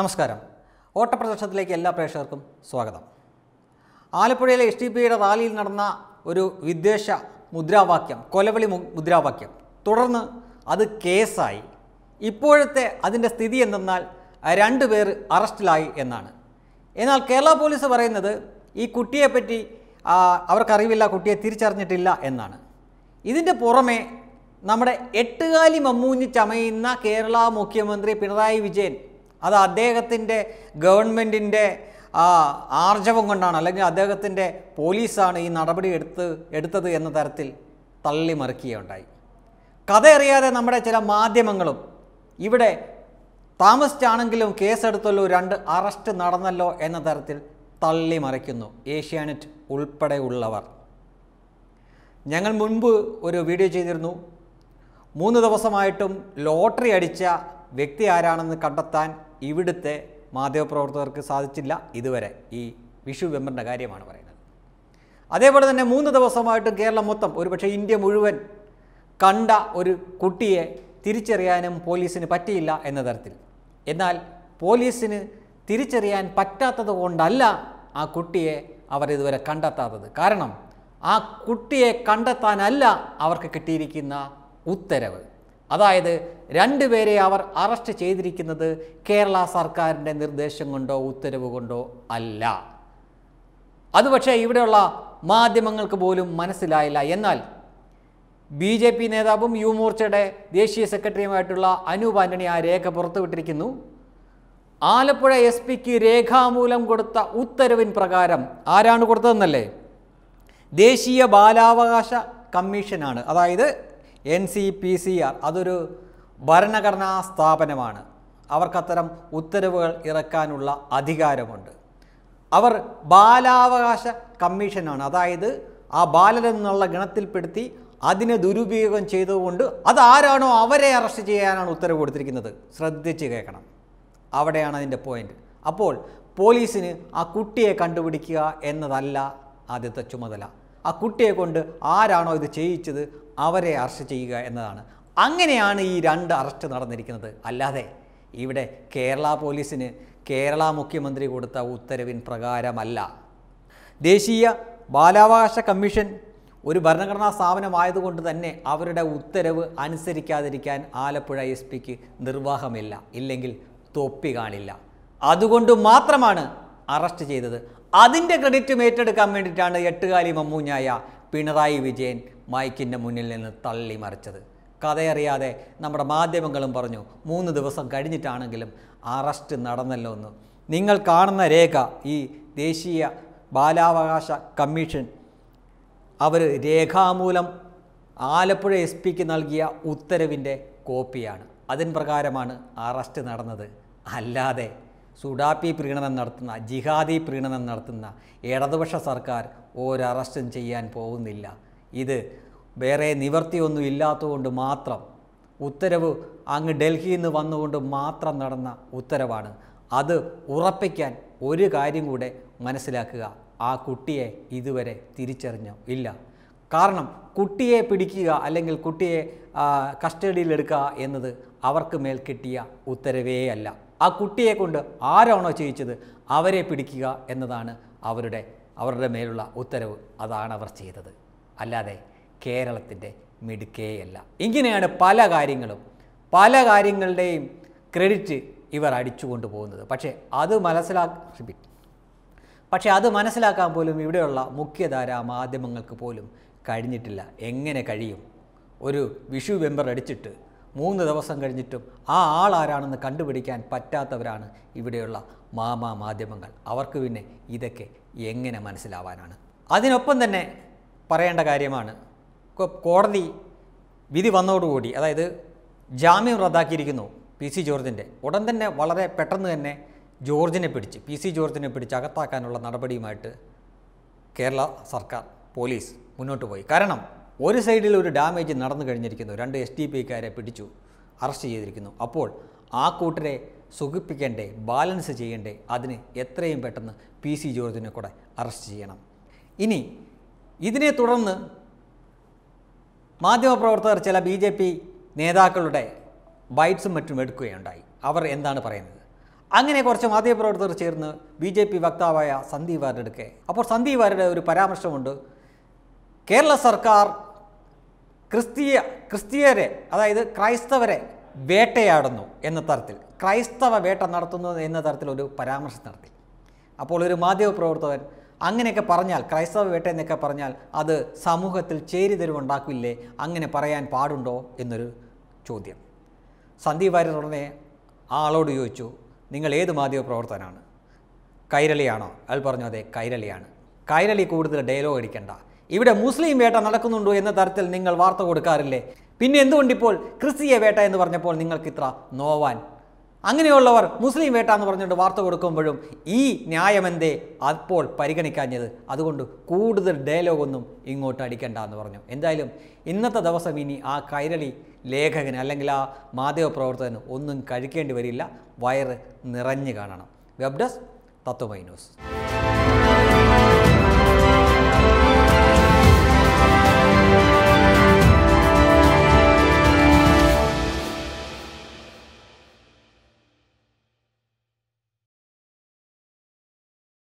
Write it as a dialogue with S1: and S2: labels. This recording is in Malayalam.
S1: നമസ്കാരം ഓട്ടപ്രദർശനത്തിലേക്ക് എല്ലാ പ്രേക്ഷകർക്കും സ്വാഗതം ആലപ്പുഴയിലെ എസ് ടി പിയുടെ റാലിയിൽ നടന്ന ഒരു വിദ്വേഷ മുദ്രാവാക്യം കൊലവിളി മുദ്രാവാക്യം തുടർന്ന് അത് കേസായി ഇപ്പോഴത്തെ അതിൻ്റെ സ്ഥിതി എന്തെന്നാൽ രണ്ട് പേർ അറസ്റ്റിലായി എന്നാണ് എന്നാൽ കേരള പോലീസ് പറയുന്നത് ഈ കുട്ടിയെപ്പറ്റി അവർക്കറിവില്ല കുട്ടിയെ തിരിച്ചറിഞ്ഞിട്ടില്ല എന്നാണ് ഇതിൻ്റെ പുറമെ നമ്മുടെ എട്ടുകാലി മമ്മൂഞ്ഞി ചമയുന്ന കേരള മുഖ്യമന്ത്രി പിണറായി വിജയൻ അത് അദ്ദേഹത്തിൻ്റെ ഗവൺമെൻറ്റിൻ്റെ ആ ആർജവം കൊണ്ടാണ് അല്ലെങ്കിൽ അദ്ദേഹത്തിൻ്റെ പോലീസാണ് ഈ നടപടി എടുത്ത് എടുത്തത് എന്ന തരത്തിൽ തള്ളിമറിക്കുകയുണ്ടായി കഥയറിയാതെ നമ്മുടെ ചില മാധ്യമങ്ങളും ഇവിടെ താമസിച്ചാണെങ്കിലും കേസെടുത്തല്ലോ രണ്ട് അറസ്റ്റ് നടന്നല്ലോ എന്ന തരത്തിൽ തള്ളിമറിക്കുന്നു ഏഷ്യാനെറ്റ് ഉൾപ്പെടെ ഉള്ളവർ ഞങ്ങൾ മുൻപ് ഒരു വീഡിയോ ചെയ്തിരുന്നു മൂന്ന് ദിവസമായിട്ടും ലോട്ടറി അടിച്ച വ്യക്തി ആരാണെന്ന് കണ്ടെത്താൻ ഇവിടുത്തെ മാധ്യമപ്രവർത്തകർക്ക് സാധിച്ചില്ല ഇതുവരെ ഈ വിഷു വെമ്പറിൻ്റെ കാര്യമാണ് പറയുന്നത് അതേപോലെ തന്നെ മൂന്ന് ദിവസമായിട്ട് കേരളം മൊത്തം ഒരുപക്ഷെ ഇന്ത്യ മുഴുവൻ കണ്ട ഒരു കുട്ടിയെ തിരിച്ചറിയാനും പോലീസിന് പറ്റിയില്ല എന്ന തരത്തിൽ എന്നാൽ പോലീസിന് തിരിച്ചറിയാൻ പറ്റാത്തത് കൊണ്ടല്ല ആ കുട്ടിയെ അവർ ഇതുവരെ കണ്ടെത്താത്തത് കാരണം ആ കുട്ടിയെ കണ്ടെത്താനല്ല അവർക്ക് കിട്ടിയിരിക്കുന്ന ഉത്തരവ് അതായത് രണ്ടുപേരെ അവർ അറസ്റ്റ് ചെയ്തിരിക്കുന്നത് കേരള സർക്കാരിൻ്റെ നിർദ്ദേശം കൊണ്ടോ ഉത്തരവ് കൊണ്ടോ അല്ല അത് പക്ഷേ ഇവിടെയുള്ള മാധ്യമങ്ങൾക്ക് പോലും മനസ്സിലായില്ല എന്നാൽ ബി ജെ പി നേതാവും യു മോർച്ചയുടെ ദേശീയ സെക്രട്ടറിയുമായിട്ടുള്ള അനൂപ് ആൻ്റണി ആ രേഖ പുറത്തുവിട്ടിരിക്കുന്നു ആലപ്പുഴ എസ് പിക്ക് രേഖാമൂലം കൊടുത്ത ഉത്തരവിൻ പ്രകാരം ആരാണ് കൊടുത്തതെന്നല്ലേ ദേശീയ ബാലാവകാശ കമ്മീഷനാണ് അതായത് N C P C R അതൊരു ഭരണഘടനാ സ്ഥാപനമാണ് അവർക്കത്തരം ഉത്തരവുകൾ ഇറക്കാനുള്ള അധികാരമുണ്ട് അവർ ബാലാവകാശ കമ്മീഷനാണ് അതായത് ആ ബാലനെന്നുള്ള ഗണത്തിൽപ്പെടുത്തി അതിനെ ദുരുപയോഗം ചെയ്തുകൊണ്ട് അതാരാണോ അവരെ അറസ്റ്റ് ചെയ്യാനാണ് ഉത്തരവ് കൊടുത്തിരിക്കുന്നത് ശ്രദ്ധിച്ച് കേൾക്കണം അവിടെയാണ് അതിൻ്റെ പോയിന്റ് അപ്പോൾ പോലീസിന് ആ കുട്ടിയെ കണ്ടുപിടിക്കുക എന്നതല്ല ആദ്യത്തെ ചുമതല ആ കുട്ടിയെ കൊണ്ട് ആരാണോ ഇത് ചെയ്യിച്ചത് അവരെ അറസ്റ്റ് ചെയ്യുക എന്നതാണ് അങ്ങനെയാണ് ഈ രണ്ട് അറസ്റ്റ് നടന്നിരിക്കുന്നത് അല്ലാതെ ഇവിടെ കേരള പോലീസിന് കേരള മുഖ്യമന്ത്രി കൊടുത്ത ഉത്തരവിൻ പ്രകാരമല്ല ദേശീയ ബാലാവകാശ കമ്മീഷൻ ഒരു ഭരണഘടനാ സ്ഥാപനമായതുകൊണ്ട് തന്നെ അവരുടെ ഉത്തരവ് അനുസരിക്കാതിരിക്കാൻ ആലപ്പുഴ എസ് പിക്ക് നിർവാഹമില്ല ഇല്ലെങ്കിൽ തൊപ്പി കാണില്ല അതുകൊണ്ട് മാത്രമാണ് അറസ്റ്റ് ചെയ്തത് അതിൻ്റെ ക്രെഡിറ്റും ഏറ്റെടുക്കാൻ വേണ്ടിയിട്ടാണ് എട്ടുകാലി മമ്മൂഞ്ഞായ പിണറായി വിജയൻ മൈക്കിൻ്റെ മുന്നിൽ നിന്ന് തള്ളി മറിച്ചത് കഥയറിയാതെ നമ്മുടെ മാധ്യമങ്ങളും പറഞ്ഞു മൂന്ന് ദിവസം കഴിഞ്ഞിട്ടാണെങ്കിലും അറസ്റ്റ് നടന്നല്ലോ എന്ന് നിങ്ങൾ കാണുന്ന രേഖ ഈ ദേശീയ ബാലാവകാശ കമ്മീഷൻ അവർ രേഖാമൂലം ആലപ്പുഴ എസ് പിക്ക് നൽകിയ ഉത്തരവിൻ്റെ കോപ്പിയാണ് അതിൻ പ്രകാരമാണ് അറസ്റ്റ് നടന്നത് അല്ലാതെ സുഡാപ്പി പ്രീണനം നടത്തുന്ന ജിഹാദി പ്രീണനം നടത്തുന്ന ഇടതുപക്ഷ സർക്കാർ ഒരറസ്റ്റും ചെയ്യാൻ പോകുന്നില്ല ഇത് വേറെ നിവർത്തിയൊന്നും ഇല്ലാത്തതുകൊണ്ട് മാത്രം ഉത്തരവ് അങ്ങ് ഡൽഹിയിൽ നിന്ന് വന്നുകൊണ്ട് മാത്രം നടന്ന ഉത്തരവാണ് അത് ഉറപ്പിക്കാൻ ഒരു കാര്യം കൂടെ മനസ്സിലാക്കുക ആ കുട്ടിയെ ഇതുവരെ തിരിച്ചറിഞ്ഞു ഇല്ല കാരണം കുട്ടിയെ പിടിക്കുക അല്ലെങ്കിൽ കുട്ടിയെ കസ്റ്റഡിയിലെടുക്കുക എന്നത് അവർക്ക് മേൽ കിട്ടിയ ഉത്തരവേ അല്ല ആ കുട്ടിയെ കൊണ്ട് ആരാണോ ചെയ്യിച്ചത് അവരെ പിടിക്കുക എന്നതാണ് അവരുടെ അവരുടെ മേലുള്ള ഉത്തരവ് അതാണ് അവർ ചെയ്തത് അല്ലാതെ കേരളത്തിൻ്റെ മിടുക്കേയല്ല ഇങ്ങനെയാണ് പല കാര്യങ്ങളും പല കാര്യങ്ങളുടെയും ക്രെഡിറ്റ് ഇവർ അടിച്ചുകൊണ്ട് പോകുന്നത് പക്ഷേ അത് മനസ്സിലാക്കി പക്ഷേ അത് മനസ്സിലാക്കാൻ പോലും ഇവിടെയുള്ള മുഖ്യധാരാ മാധ്യമങ്ങൾക്ക് പോലും കഴിഞ്ഞിട്ടില്ല എങ്ങനെ കഴിയും ഒരു വിഷു വെമ്പർ അടിച്ചിട്ട് മൂന്ന് ദിവസം കഴിഞ്ഞിട്ടും ആ ആൾ ആരാണെന്ന് കണ്ടുപിടിക്കാൻ പറ്റാത്തവരാണ് ഇവിടെയുള്ള മാമാ മാധ്യമങ്ങൾ അവർക്ക് പിന്നെ ഇതൊക്കെ എങ്ങനെ മനസ്സിലാവാനാണ് അതിനൊപ്പം തന്നെ പറയേണ്ട കാര്യമാണ് കോടതി വിധി വന്നതോടുകൂടി അതായത് ജാമ്യം റദ്ദാക്കിയിരിക്കുന്നു പി സി ജോർജിൻ്റെ ഉടൻ തന്നെ വളരെ പെട്ടെന്ന് തന്നെ ജോർജിനെ പിടിച്ച് പി സി ജോർജിനെ പിടിച്ച് അകത്താക്കാനുള്ള നടപടിയുമായിട്ട് കേരള സർക്കാർ പോലീസ് മുന്നോട്ട് പോയി കാരണം ഒരു സൈഡിൽ ഒരു ഡാമേജ് നടന്നു കഴിഞ്ഞിരിക്കുന്നു രണ്ട് എസ് ഡി പിക്കാരെ പിടിച്ചു അറസ്റ്റ് ചെയ്തിരിക്കുന്നു അപ്പോൾ ആ കൂട്ടരെ സുഖിപ്പിക്കേണ്ടേ ബാലൻസ് ചെയ്യണ്ടേ അതിന് എത്രയും പെട്ടെന്ന് പി സി ജോർജിനെ കൂടെ അറസ്റ്റ് ചെയ്യണം ഇനി ഇതിനെ തുടർന്ന് മാധ്യമപ്രവർത്തകർ ചില ബി ജെ പി നേതാക്കളുടെ ബൈറ്റ്സും മറ്റും എടുക്കുകയുണ്ടായി അവർ എന്താണ് പറയുന്നത് അങ്ങനെ കുറച്ച് മാധ്യമപ്രവർത്തകർ ചേർന്ന് ബി ജെ പി വക്താവായ സന്ദീപ് വാരുടെ അടുക്കെ അപ്പോൾ സന്ദീപ് വാരുടെ ഒരു പരാമർശമുണ്ട് കേരള സർക്കാർ ക്രിസ്തീയ ക്രിസ്തീയരെ അതായത് ക്രൈസ്തവരെ വേട്ടയാടുന്നു എന്ന തരത്തിൽ ക്രൈസ്തവ വേട്ട നടത്തുന്നു എന്ന തരത്തിൽ ഒരു പരാമർശം നടത്തി അപ്പോൾ ഒരു മാധ്യമ പ്രവർത്തകൻ അങ്ങനെയൊക്കെ പറഞ്ഞാൽ ക്രൈസ്തവ വേട്ട എന്നൊക്കെ പറഞ്ഞാൽ അത് സമൂഹത്തിൽ ചേരിതിരിവുണ്ടാക്കില്ലേ അങ്ങനെ പറയാൻ പാടുണ്ടോ എന്നൊരു ചോദ്യം സന്ദീപ് വാര്യർ ഉടനെ ആളോട് ചോദിച്ചു നിങ്ങൾ ഏത് മാധ്യമപ്രവർത്തകനാണ് കൈരളിയാണോ അയാൾ പറഞ്ഞു അതെ കൈരളിയാണ് കൈരളി കൂടുതൽ ഡയലോഗ് അടിക്കണ്ട ഇവിടെ മുസ്ലിം വേട്ട നടക്കുന്നുണ്ടോ എന്ന തരത്തിൽ നിങ്ങൾ വാർത്ത കൊടുക്കാറില്ലേ പിന്നെ എന്തുകൊണ്ടിപ്പോൾ ക്രിസ്തീയ വേട്ട എന്ന് പറഞ്ഞപ്പോൾ നിങ്ങൾക്ക് ഇത്ര നോവാൻ അങ്ങനെയുള്ളവർ മുസ്ലിം വേട്ട എന്ന് പറഞ്ഞുകൊണ്ട് വാർത്ത കൊടുക്കുമ്പോഴും ഈ ന്യായമെന്തേ അപ്പോൾ പരിഗണിക്കാഞ്ഞത് അതുകൊണ്ട് കൂടുതൽ ഡയലോഗൊന്നും ഇങ്ങോട്ട് അടിക്കണ്ട എന്ന് പറഞ്ഞു എന്തായാലും ഇന്നത്തെ ദിവസം ഇനി ആ കൈരളി ലേഖകന് അല്ലെങ്കിൽ ആ പ്രവർത്തകന് ഒന്നും കഴിക്കേണ്ടി വരില്ല വയറ് നിറഞ്ഞു കാണണം വെബ് ഡെസ്ക് തത്വമൈ ന്യൂസ്